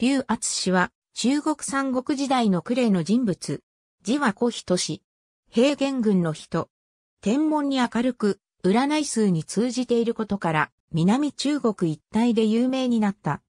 劉厚氏は、中国三国時代の呉の人物。字は古人氏。平原軍の人。天文に明るく、占い数に通じていることから、南中国一帯で有名になった。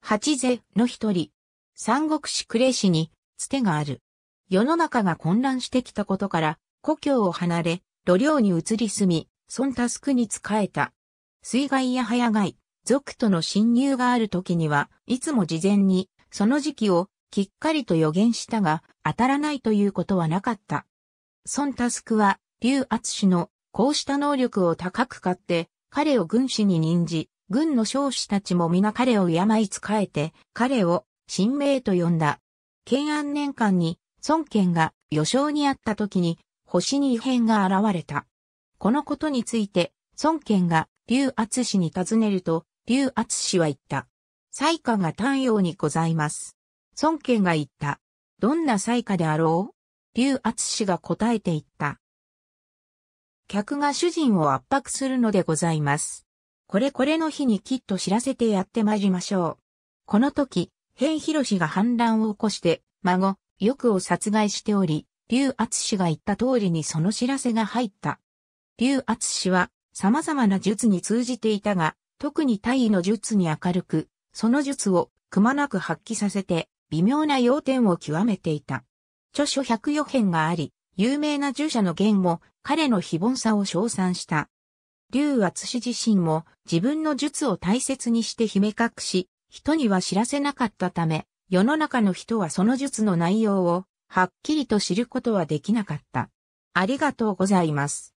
八世の一人。三国志呉氏に、つてがある。世の中が混乱してきたことから、故郷を離れ、土領に移り住み、孫タスクに仕えた。水害や早害、族との侵入がある時には、いつも事前に、その時期を、きっかりと予言したが、当たらないということはなかった。孫タスクは、劉厚氏の、こうした能力を高く買って、彼を軍師に任じ、軍の将士たちも皆彼を病仕えて、彼を、神明と呼んだ。建安年間に、孫権が余少にあった時に、星に異変が現れた。このことについて、孫権が劉厚氏に尋ねると、劉厚氏は言った。才華が丹陽にございます。孫権が言った。どんな才華であろう劉厚氏が答えて言った。客が主人を圧迫するのでございます。これこれの日にきっと知らせてやってまいりましょう。この時、辺広氏が反乱を起こして、孫、翼を殺害しており、劉厚氏が言った通りにその知らせが入った。劉厚氏は様々な術に通じていたが、特に大尉の術に明るく、その術をくまなく発揮させて、微妙な要点を極めていた。著書百余編があり、有名な従者の言も彼の非凡さを称賛した。竜厚氏自身も自分の術を大切にして秘め隠し、人には知らせなかったため、世の中の人はその術の内容をはっきりと知ることはできなかった。ありがとうございます。